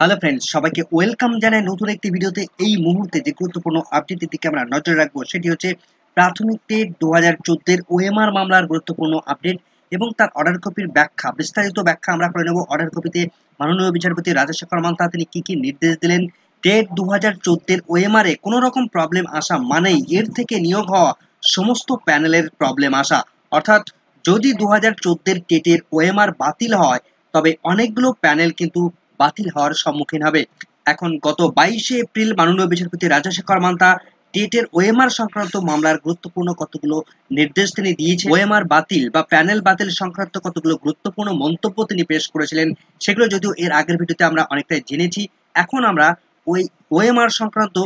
Hello friends সবাইকে welcome জানাই নতুন একটি ভিডিওতে এই মুহূর্তে যে গুরুত্বপূর্ণ আপডেটের দিকে আমরা নজর রাখবো সেটি হচ্ছে প্রাথমিক টেট দু হাজার চোদ্দের ওএমআর মামলার গুরুত্বপূর্ণ আপডেট এবং তার অর্ডার কপির ব্যাখ্যা বিস্তারিত ব্যাখ্যা আমরা করে নেব অর্ডার কপিতে মাননীয় বিচারপতি রাজাশেখর মান্তা তিনি কী কী নির্দেশ দিলেন টেট দু হাজার চোদ্দের ওএমআরে কোনো রকম প্রবলেম আসা মানেই এর থেকে নিয়োগ হওয়া সমস্ত প্যানেলের প্রবলেম আসা অর্থাৎ যদি দু হাজার চোদ্দের টেটের ওএমআর বাতিল হয় তবে অনেকগুলো প্যানেল কিন্তু বাতিল হওয়ার সম্মুখীন হবে এখন গত বাইশে এপ্রিল মাননীয় বিচারপতি রাজাশেখর মান্তা টেটের ওএমআর সংক্রান্ত মামলার গুরুত্বপূর্ণ কতগুলো নির্দেশ তিনি দিয়েছেন ওএমআর বাতিল বা প্যানেল বাতিল সংক্রান্ত কতগুলো গুরুত্বপূর্ণ মন্তব্য তিনি পেশ করেছিলেন সেগুলো যদিও এর আগের ভিডিওতে আমরা অনেকটাই জেনেছি এখন আমরা ওই ওএমআর সংক্রান্ত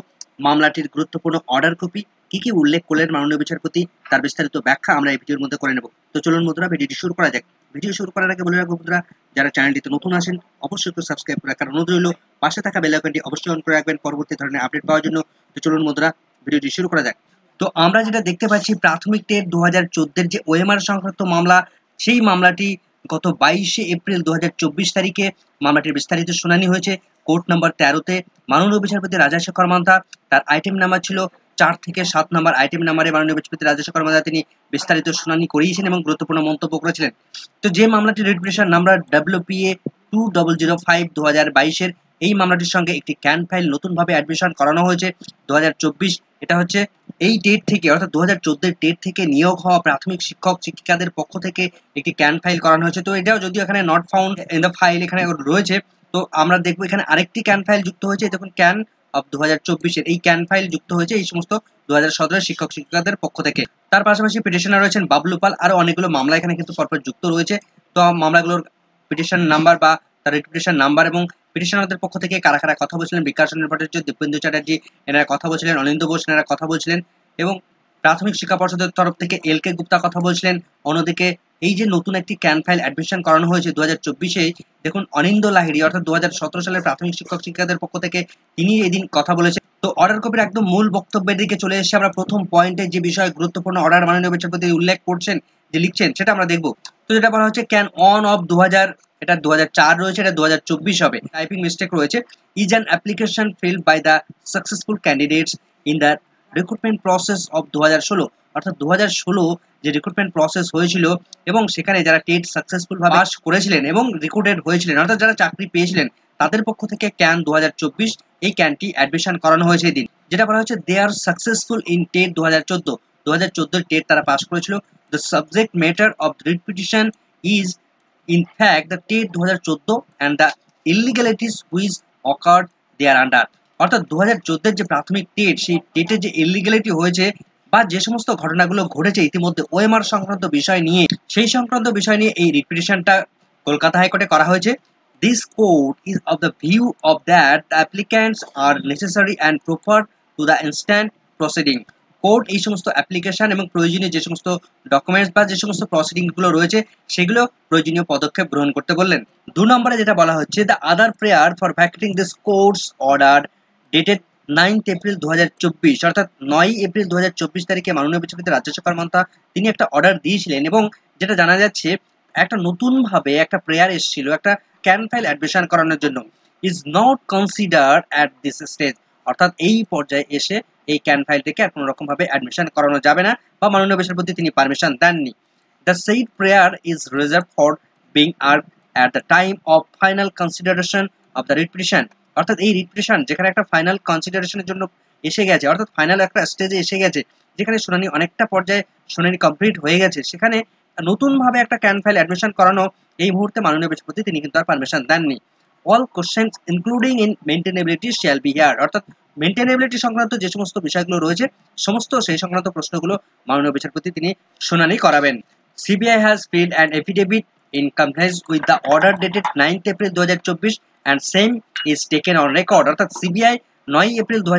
মামলাটির গুরুত্বপূর্ণ অর্ডার কপি কি কি উল্লেখ করলেন মাননীয় বিচারপতি তার বিস্তারিত ব্যাখ্যা আমরা এই ভিডিওর মধ্যে করে নেব তো চলুন বন্ধুরা ভিডিওটি শুরু করা যাক ভিডিও শুরু করার আগে বলে রাখবো বন্ধুরা যারা চ্যানেলটিতে নতুন আসেন অবশ্যই একটু সাবস্ক্রাইব করে রাখার অনুরোধ রইল পাশে থাকা বেল আইকনটি অবশ্যই অন করে রাখবেন পরবর্তী ধরনের আপডেট পাওয়ার জন্য তো চলুন বন্ধুরা ভিডিওটি শুরু করা যাক তো আমরা যেটা দেখতে পাচ্ছি প্রাথমিক টেট দু হাজার চোদ্দের যে ওএমআর সংক্রান্ত মামলা সেই মামলাটি গত বাইশে এপ্রিল দু তারিখে মামলাটির বিস্তারিত শুনানি হয়েছে কোর্ট নাম্বার তেরোতে মাননীয় বিচারপতি রাজা শেখর মান্তা তার আইটেম নাম্বার ছিল চার থেকে সাত নম্বর আইটেম নাম্বারে মাননীয় বিচারপতি রাজেশ কর্মদায় তিনি বিস্তারিত শুনানি করিয়েছেন এবং গুরুত্বপূর্ণ মন্তব্য করেছিলেন তো যে মামলাটি writ petition number WPA two double zero five দু হাজার বাইশের এই মামলাটির সঙ্গে একটি ক্যান ফাইল নতুনভাবে অ্যাডমিশন করানো হয়েছে দু এটা হচ্ছে এই ডেট থেকে অর্থাৎ দু হাজার চোদ্দের ডেট থেকে নিয়োগ হওয়া প্রাথমিক শিক্ষক শিক্ষিকাদের পক্ষ থেকে একটি ক্যান ফাইল করানো হয়েছে তো এটাও যদিও এখানে not found in the file এখানে রয়েছে তো আমরা দেখবো এখানে আরেকটি ক্যান ফাইল যুক্ত হয়েছে দেখুন ক্যান অব দু হাজার চব্বিশের এই ক্যান ফাইল যুক্ত হয়েছে এই সমস্ত দু হাজার শিক্ষক শিক্ষিকাদের পক্ষ থেকে তার পাশাপাশি পিটিশনার রয়েছেন বাবলু পাল আরও অনেকগুলো মামলা এখানে কিন্তু পরপর যুক্ত রয়েছে তো মামলাগুলোর পিটিশন নাম্বার বা তার রিপিটিশন নাম্বার এবং পিটিশনারদের পক্ষ থেকে কারা কারা কথা বলছিলেন বিকাশন ভট্টাচার্য দীপেন্দু চ্যাটার্জি এনারা কথা বলছিলেন অনিন্দ বোস এনারা কথা বলছিলেন এবং প্রাথমিক শিক্ষা পর্ষদের তরফ থেকে এল কে গুপ্তা কথা বলছিলেন অন্যদিকে এই যে নতুন একটি ক্যান ফাইল অ্যাডমিশন করানো হয়েছে দু হাজার চব্বিশে দেখুন অনিন্দ লাহিড়ি অর্থাৎ দু সালের প্রাথমিক শিক্ষক শিক্ষাদের পক্ষ থেকে তিনি এদিন কথা বলেছেন তো অর্ডার কপির একদম মূল বক্তব্যের দিকে চলে এসেছে আমরা প্রথম পয়েন্টে যে বিষয়ে গুরুত্বপূর্ণ অর্ডার মাননীয় বিচারপতি উল্লেখ করছেন যে লিখছেন সেটা আমরা দেখব তো যেটা বলা হচ্ছে ক্যান অন অফ দু এটা দু রয়েছে এটা দু হবে টাইপিং মিস্টেক রয়েছে is an application filed by the successful candidates in the recruitment process of দু অর্থাৎ দু যে রিক্রুটমেন্ট প্রসেস হয়েছিল এবং সেখানে যারা টেট ভাবে পাস করেছিলেন এবং রিক্রুটেড হয়েছিলেন অর্থাৎ যারা চাকরি পেয়েছিলেন তাদের পক্ষ থেকে ক্যান দু এই ক্যানটি অ্যাডমিশন করানো হয়েছে দিন যেটা বলা হয়েছে they are successful in TET দু হাজার চোদ্দ দু চোদ্দোর টেট তারা পাস করেছিল the subject matter of writ is in fact the TET দু হাজার চোদ্দ and the illegalities which occurred thereunder অর্থাৎ দু হাজার যে প্রাথমিক টেট সেই টেটের যে ইলিগ্যালিটি হয়েছে বা যে সমস্ত ঘটনাগুলো ঘটেছে ইতিমধ্যে ওএমআর সংক্রান্ত বিষয় নিয়ে সেই সংক্রান্ত বিষয় নিয়ে এই রিপিটিশনটা কলকাতা হাইকোর্টে করা হয়েছে this court is of the view of that the applicants are necessary and proper to the instant proceeding. Court এই সমস্ত অ্যাপ্লিকেশন এবং প্রয়োজনীয় যে সমস্ত ডকুমেন্টস বা যে সমস্ত প্রসিডিংগুলো রয়েছে সেগুলো প্রয়োজনীয় পদক্ষেপ গ্রহণ করতে বললেন দু নম্বরে যেটা বলা হচ্ছে the other prayer for vacating this court's order dated ninth April দু অর্থাৎ নয় এপ্রিল দু হাজার তারিখে মাননীয় বিচারপতি রাজ্য সরকার মান্তা তিনি একটা অর্ডার দিয়েছিলেন এবং যেটা জানা যাচ্ছে একটা নতুন ভাবে একটা প্রেয়ার এসেছিল একটা ক্যান ফাইল অ্যাডমিশন করানোর জন্য is not consider at this stage অর্থাৎ এই পর্যায়ে এসে এই ক্যান ফাইলটিকে আর কোনো রকমভাবে অ্যাডমিশন করানো যাবে না বা মাননীয় বিচারপতি তিনি পারমিশন দেননি the said prayer is reserve for being heard at the time of final consideration of the writ petition অর্থাৎ এই রিপ্রেশন যেখানে একটা ফাইনাল কনসিডারেশনের জন্য এসে গেছে অর্থাৎ ফাইনাল একটা স্টেজে এসে গেছে যেখানে শুনানি অনেকটা পর্যায়ে শুনানি কমপ্লিট হয়ে গেছে সেখানে নতুনভাবে একটা ক্যান ফাইল অ্যাডমিশন করানো এই মুহূর্তে মাননীয় বিচারপতি তিনি কিন্তু আর পারমিশন দেননি all question including in maintainability shall be অর্থাৎ মেনটেনেবিলিটি সংক্রান্ত যে সমস্ত বিষয়গুলো রয়েছে সমস্ত সেই সংক্রান্ত প্রশ্নগুলো মাননীয় বিচারপতি তিনি শুনানি করাবেন CBI has filed and affidavit in compliance with the order dated ninth April দু হাজার চব্বিশ and same is taken on record অর্থাৎ সিবিআই নয় এপ্রিল দু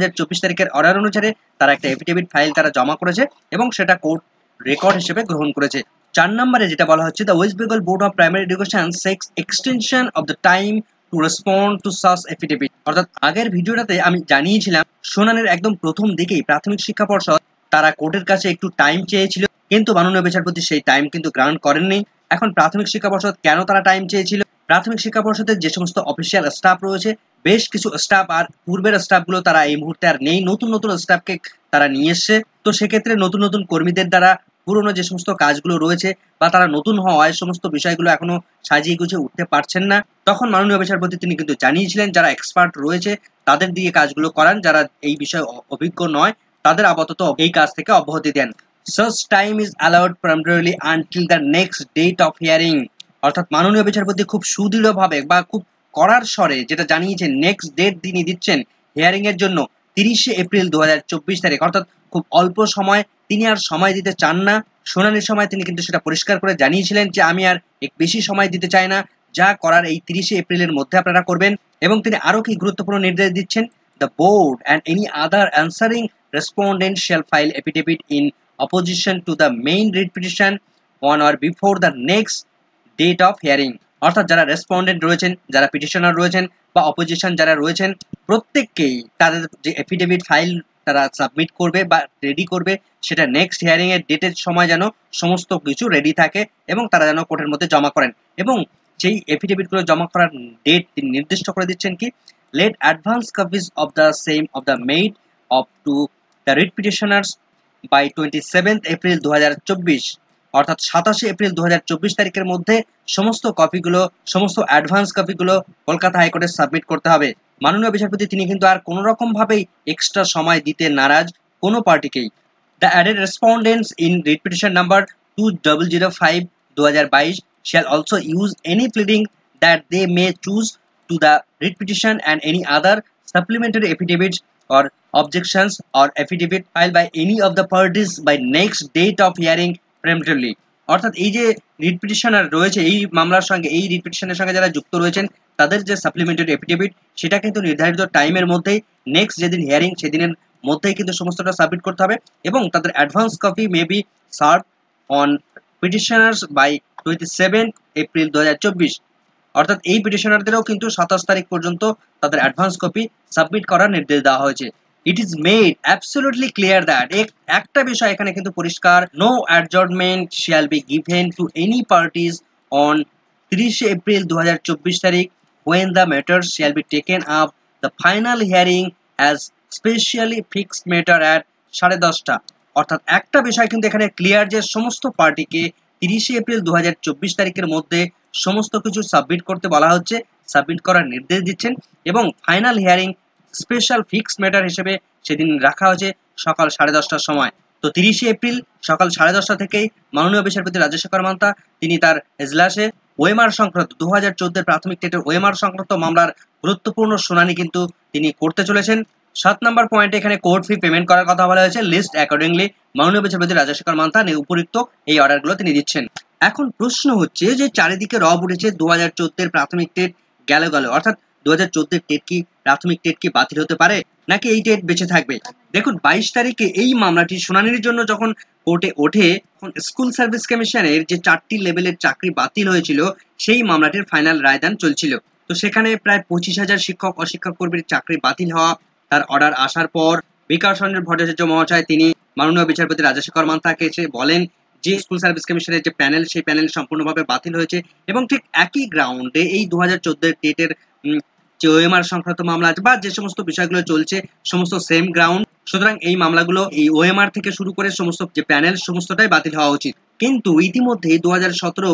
তারিখের অর্ডার অনুসারে তারা একটা এফিডেভিট ফাইল তারা জমা করেছে এবং সেটা কোর্ট রেকর্ড হিসেবে গ্রহণ করেছে চার নম্বরে যেটা বলা হচ্ছে the West Bengal board of primary education seeks extension of the time to respond to সাস এফিডেভিট অর্থাৎ আগের ভিডিওটাতে আমি জানিয়েছিলাম সোনানের একদম প্রথম দিকেই প্রাথমিক শিক্ষা পর্ষদ তারা কোর্টের কাছে একটু টাইম চেয়েছিল কিন্তু মাননীয় বিচারপতি সেই টাইম কিন্তু গ্রান্ট করেননি এখন প্রাথমিক শিক্ষা পর্ষদ কেন তারা টাইম চেয়েছিল প্রাথমিক শিক্ষা পর্ষদের যে সমস্ত অফিসিয়াল স্টাফ রয়েছে বেশ কিছু স্টাফ আর পূর্বের স্টাফগুলো তারা এই মুহূর্তে আর নেই নতুন নতুন স্টাফকে তারা নিয়ে এসছে তো সেক্ষেত্রে নতুন নতুন কর্মীদের দ্বারা পুরনো যে সমস্ত কাজগুলো রয়েছে বা তারা নতুন হওয়ায় সমস্ত বিষয়গুলো এখনো সাজিয়ে গুছিয়ে উঠতে পারছেন না তখন মাননীয় বিচারপতি তিনি কিন্তু জানিয়েছিলেন যারা এক্সপার্ট রয়েছে তাদের দিয়ে কাজগুলো করান যারা এই বিষয়ে অভিজ্ঞ নয় তাদের আপাতত এই কাজ থেকে অব্যাহতি দেন সার্চ time is allowed primarily until the next date of hearing অর্থাৎ মাননীয় বিচারপতি খুব সুদৃঢ়ভাবে বা খুব করার স্বরে যেটা জানিয়েছেন নেক্সট ডেট তিনি দিচ্ছেন হিয়ারিং এর জন্য তিরিশে এপ্রিল দু তারিখ অর্থাৎ খুব অল্প সময় তিনি আর সময় দিতে চান না শুনানির সময় তিনি কিন্তু সেটা পরিষ্কার করে জানিয়েছিলেন যে আমি আর এক বেশি সময় দিতে চাই না যা করার এই তিরিশে এপ্রিলের মধ্যে আপনারা করবেন এবং তিনি আরও কি গুরুত্বপূর্ণ নির্দেশ দিচ্ছেন the board and any other answering respondent file affidavit in opposition to the main writ petition on before the next date of hearing অর্থাৎ যারা রেসপন্ডেন্ট রয়েছেন যারা পিটিশনার রয়েছেন বা অপোজিশন যারা রয়েছেন প্রত্যেককেই তাদের যে এফিডেভিট ফাইল তারা সাবমিট করবে বা রেডি করবে সেটা নেক্সট হিয়ারিংয়ের ডেটের সময় যেন সমস্ত কিছু রেডি থাকে এবং তারা যেন কোর্টের মধ্যে জমা করেন এবং সেই এফিডেভিটগুলো জমা করার ডেট তিনি নির্দিষ্ট করে দিচ্ছেন কি let advance copies of the same of the made of to the writ petitioners by twenty seventh April দু হাজার চব্বিশ অর্থাৎ সাতাশে এপ্রিল দু হাজার চব্বিশ তারিখের মধ্যে সমস্ত কপিগুলো সমস্ত অ্যাডভান্স কপিগুলো কলকাতা হাইকোর্টে সাবমিট করতে হবে মাননীয় বিচারপতি তিনি কিন্তু আর কোনো রকমভাবেই এক্সট্রা সময় দিতে নারাজ কোনো পার্টিকেই the added respondents in writ petition number two double zero five দু হাজার বাইশ shall also use any pleading that they may choose to the writ petition and any other supplementary affidavit or objections or affidavit file by any of the parties by next date of hearing promptly অর্থাৎ এই যে writ petitioner রয়েছে এই মামলার সঙ্গে এই writ পিটিশনের সঙ্গে যারা যুক্ত রয়েছেন তাদের যে সাপ্লিমেন্টারি এফিডেভিট সেটা কিন্তু নির্ধারিত টাইমের মধ্যেই নেক্সট যেদিন হিয়ারিং সেদিনের মধ্যেই কিন্তু সমস্তটা সাবমিট করতে হবে এবং তাদের advance copy may be serve on petitioners by twenty seven April দু হাজার চব্বিশ অর্থাৎ এই পিটিশনারদেরও কিন্তু সাতাশ তারিখ পর্যন্ত তাদের অ্যাডভান্স কপি সাবমিট করার নির্দেশ দেওয়া হয়েছে it is made absolutely clear that একটা বিষয় এখানে কিন্তু পরিষ্কার no adjournment shall be given to any parties on তিরিশে এপ্রিল দু তারিখ when the matter shall be taken up the final hearing as specially fixed matter at সাড়ে দশটা অর্থাৎ একটা বিষয় কিন্তু এখানে ক্লিয়ার যে সমস্ত পার্টিকে তিরিশে এপ্রিল দু তারিখের মধ্যে সমস্ত কিছু সাবমিট করতে বলা হচ্ছে সাবমিট করার নির্দেশ দিচ্ছেন এবং final hearing special fixed matter হিসেবে সেদিন রাখা হয়েছে সকাল সাড়ে দশটার সময় তো তিরিশে এপ্রিল সকাল সাড়ে দশটা থেকেই মাননীয় বিচারপতি রাজশেখর মান্তা তিনি তার এজলাসে ওয়েমার সংক্রান্ত দু হাজার চোদ্দের প্রাথমিক টেটের ওয়েমার সংক্রান্ত মামলার গুরুত্বপূর্ণ শুনানি কিন্তু তিনি করতে চলেছেন সাত নম্বর পয়েন্টে এখানে কোর্ট ফি পেমেন্ট করার কথা বলা হয়েছে লিস্ট অ্যাকর্ডিংলি মাননীয় বিচারপতি রাজশেখর মান্তা উপযুক্ত এই অর্ডারগুলো তিনি দিচ্ছেন এখন প্রশ্ন হচ্ছে যে চারিদিকে রব উঠেছে দু হাজার চোদ্দের প্রাথমিক টেট গেল গেল অর্থাৎ দু চোদ্দের টেট কি প্রাথমিক টেট কি বাতিল হতে পারে নাকি এই টেট বেঁচে থাকবে দেখুন বাইশ তারিখে এই মামলাটি শুনানির জন্য যখন কোর্টে ওঠে তখন স্কুল সার্ভিস কমিশনের যে চারটি লেভেলের চাকরি বাতিল হয়েছিল সেই মামলাটির ফাইনাল রায়দান চলছিল তো সেখানে প্রায় পঁচিশ হাজার শিক্ষক অশিক্ষক কর্মীর চাকরি বাতিল হওয়া তার অর্ডার আসার পর বিকাশ ভট্টাচার্য মহাশয় তিনি মাননীয় বিচারপতি রাজাশেখর মান্তাকে এসে বলেন যে স্কুল সার্ভিস কমিশনের যে প্যানেল সেই প্যানেল সম্পূর্ণভাবে বাতিল হয়েছে এবং ঠিক একই গ্রাউন্ডে এই দু হাজার চোদ্দের টেটের ওএমআর সংক্রান্ত মামলা আছে বা যে সমস্ত বিষয়গুলো চলছে সমস্ত সেম গ্রাউন্ড সুতরাং এই মামলাগুলো এই ওএমআর থেকে শুরু করে সমস্ত যে প্যানেল সমস্তটাই বাতিল হওয়া উচিত কিন্তু ইতিমধ্যে দু হাজার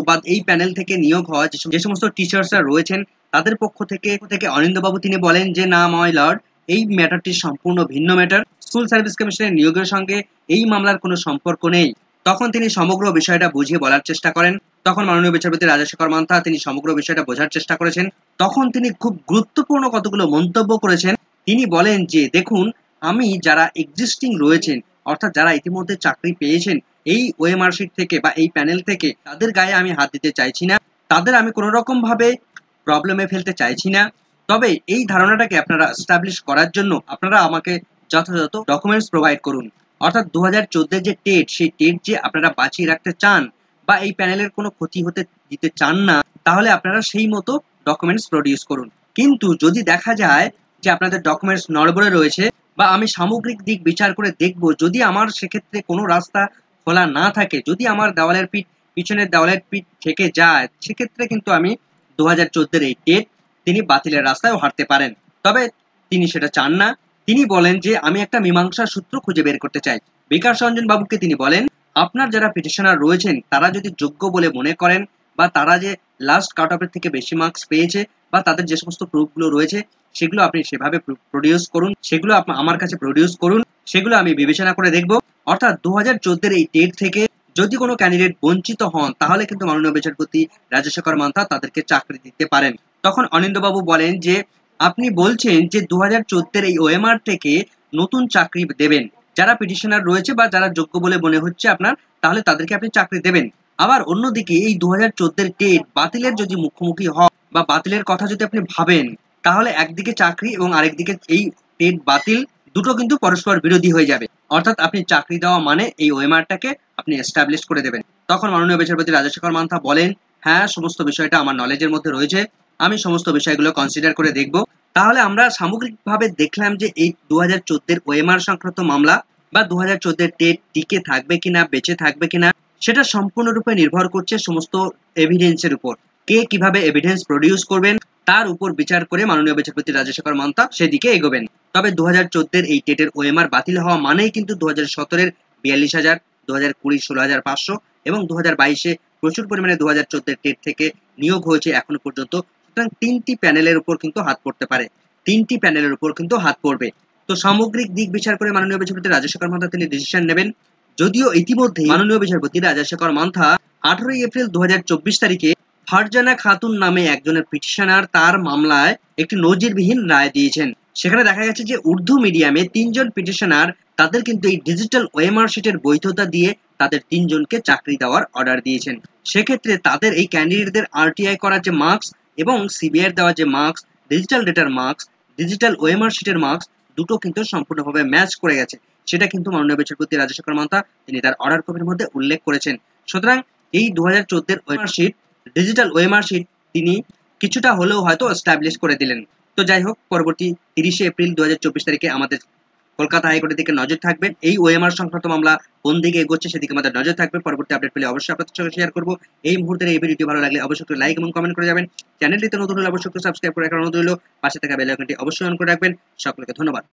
বা এই প্যানেল থেকে নিয়োগ হওয়া যে সমস্ত টিচার্সরা রয়েছেন তাদের পক্ষ থেকে থেকে অনিন্দবাবু তিনি বলেন যে না মাই লর্ড এই ম্যাটারটি সম্পূর্ণ ভিন্ন ম্যাটার স্কুল সার্ভিস কমিশনের নিয়োগের সঙ্গে এই মামলার কোনো সম্পর্ক নেই তখন তিনি সমগ্র বিষয়টা বুঝিয়ে বলার চেষ্টা করেন তখন মাননীয় বিচারপতি রাজাশেখর মান্থা তিনি সমগ্র বিষয়টা বোঝার চেষ্টা করেছেন তখন তিনি খুব গুরুত্বপূর্ণ কতগুলো মন্তব্য করেছেন তিনি বলেন যে দেখুন আমি যারা এক্সিস্টিং রয়েছেন অর্থাৎ যারা ইতিমধ্যে চাকরি পেয়েছেন এই ওএমআর থেকে বা এই প্যানেল থেকে তাদের গায়ে আমি হাত দিতে চাইছি না তাদের আমি কোনো ভাবে প্রবলেমে ফেলতে চাইছি না তবে এই ধারণাটাকে আপনারা স্টাবলিশ করার জন্য আপনারা আমাকে যথাযথ ডকুমেন্টস প্রোভাইড করুন অর্থাৎ দু হাজার যে টেট সেই টেট যে আপনারা বাঁচিয়ে রাখতে চান বা এই প্যানেলের কোনো ক্ষতি হতে দিতে চান না তাহলে আপনারা সেই মতো ডকুমেন্টস প্রডিউস করুন কিন্তু যদি দেখা যায় যে আপনাদের ডকুমেন্টস নড়বড়ে রয়েছে বা আমি সামগ্রিক দিক বিচার করে দেখব যদি আমার সেক্ষেত্রে কোনো রাস্তা খোলা না থাকে যদি আমার দেওয়ালের পিঠ পিছনের দেওয়ালের পিঠ থেকে যায় সেক্ষেত্রে কিন্তু আমি দু হাজার চোদ্দের এই ডেট তিনি বাতিলের রাস্তায় হাঁটতে পারেন তবে তিনি সেটা চান না তিনি বলেন যে আমি একটা মীমাংসার সূত্র খুঁজে বের করতে চাই বিকাশ রঞ্জন বাবুকে তিনি বলেন আপনার যারা পিটিশনার রয়েছেন তারা যদি যোগ্য বলে মনে করেন বা তারা যে লাস্ট কাট অফের থেকে বেশি মার্কস পেয়েছে বা তাদের যে সমস্ত প্রুফগুলো রয়েছে সেগুলো আপনি সেভাবে প্রডিউস করুন সেগুলো আমার কাছে প্রডিউস করুন সেগুলো আমি বিবেচনা করে দেখব অর্থাৎ দু হাজার এই ডেট থেকে যদি কোনো ক্যান্ডিডেট বঞ্চিত হন তাহলে কিন্তু মাননীয় বিচারপতি রাজশেখর মান্থা তাদেরকে চাকরি দিতে পারেন তখন অনিন্দবাবু বলেন যে আপনি বলছেন যে দু হাজার এই ওএমআর থেকে নতুন চাকরি দেবেন যারা পিটিশনার রয়েছে বা যারা যোগ্য বলে মনে হচ্ছে আপনার তাহলে তাদেরকে আপনি চাকরি দেবেন আবার অন্যদিকে এই দু হাজার চোদ্দের টেট বাতিলের যদি মুখোমুখি হন বা বাতিলের কথা যদি আপনি ভাবেন তাহলে একদিকে চাকরি এবং আরেকদিকে এই টেট বাতিল দুটো কিন্তু পরস্পর বিরোধী হয়ে যাবে অর্থাৎ আপনি চাকরি দেওয়া মানে এই ওয়েমারটাকে আপনি এস্টাবলিশ করে দেবেন তখন মাননীয় বিচারপতি রাজশেখর মান্থা বলেন হ্যাঁ সমস্ত বিষয়টা আমার নলেজের মধ্যে রয়েছে আমি সমস্ত বিষয়গুলো কনসিডার করে দেখব তাহলে আমরা সামগ্রিকভাবে দেখলাম যে এই দু হাজার চোদ্দের ওএমআর সংক্রান্ত মামলা বা দু হাজার চোদ্দের ডেট টিকে থাকবে কিনা বেঁচে থাকবে কিনা সেটা সম্পূর্ণরূপে নির্ভর করছে সমস্ত এভিডেন্সের উপর কে কিভাবে এভিডেন্স প্রডিউস করবেন তার উপর বিচার করে মাননীয় বিচারপতি রাজশেখর মন্তা সেদিকে এগোবেন তবে দু হাজার চোদ্দের এই টেটের ওএমআর বাতিল হওয়া মানেই কিন্তু দু হাজার সতেরের বিয়াল্লিশ হাজার দু হাজার কুড়ি ষোলো হাজার পাঁচশো এবং দু হাজার বাইশে প্রচুর পরিমাণে দু হাজার চোদ্দের টেট থেকে নিয়োগ হয়েছে এখনো পর্যন্ত সুতরাং তিনটি প্যানেলের উপর কিন্তু হাত পড়তে পারে তিনটি প্যানেলের উপর কিন্তু হাত পড়বে তো সামগ্রিক দিক বিচার করে মাননীয় বিচারপতি রাজশেখর মান্থা তিনি ডিসিশন নেবেন যদিও ইতিমধ্যে মাননীয় বিচারপতি রাজশেখর মান্থা আঠারোই এপ্রিল দু তারিখে ফারজানা খাতুন নামে একজনের পিটিশনার তার মামলায় একটি নজিরবিহীন রায় দিয়েছেন সেখানে দেখা গেছে যে উর্দু মিডিয়ামে তিনজন পিটিশনার তাদের কিন্তু এই ডিজিটাল ওয়েমার শিটের বৈধতা দিয়ে তাদের তিনজনকে চাকরি দেওয়ার অর্ডার দিয়েছেন সেক্ষেত্রে তাদের এই ক্যান্ডিডেটদের আরটিআই করার যে মার্কস এবং সিবিআই দেওয়া যে মার্কস ডিজিটাল ডেটার মার্কস ডিজিটাল ওয়েমার শিটের মার্কস দুটো কিন্তু সম্পূর্ণভাবে ম্যাচ করে গেছে সেটা কিন্তু মাননীয় বিচারপতি রাজশেখর মান্তা তিনি তার অর্ডার কপির মধ্যে উল্লেখ করেছেন সুতরাং এই দু হাজার চোদ্দের OMR sheet digital OMR sheet তিনি কিছুটা হলেও হয়তো এস্টাবলিশ করে দিলেন তো যাই হোক পরবর্তী তিরিশে এপ্রিল দু তারিখে আমাদের কলকাতা হাইকোর্টের দিকে নজর থাকবে এই ওএমআর সংক্রান্ত মামলা কোন দিকে এগোচ্ছে সেদিকে আমাদের নজর থাকবে পরবর্তী আপডেট পেলে অবশ্যই আপনাদের সঙ্গে শেয়ার করবো এই মুহূর্তের এই ভিডিওটি ভালো লাগলে অবশ্যই লাইক এবং কমেন্ট করে যাবেন চ্যানেলটিতে নতুন হলে অবশ্যই সাবস্ক্রাইব করে রাখার অনুরোধ রইল পাশে থাকা বেলাইকনটি অবশ্যই অন করে রাখবেন সকলকে ধন্যবাদ